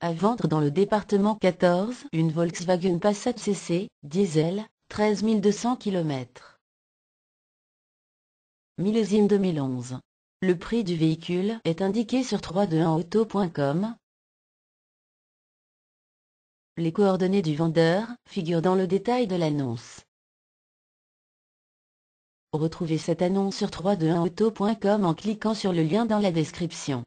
À vendre dans le département 14, une Volkswagen Passat CC, diesel, 13 200 km. Millésime 2011. Le prix du véhicule est indiqué sur 321auto.com. Les coordonnées du vendeur figurent dans le détail de l'annonce. Retrouvez cette annonce sur 321auto.com en cliquant sur le lien dans la description.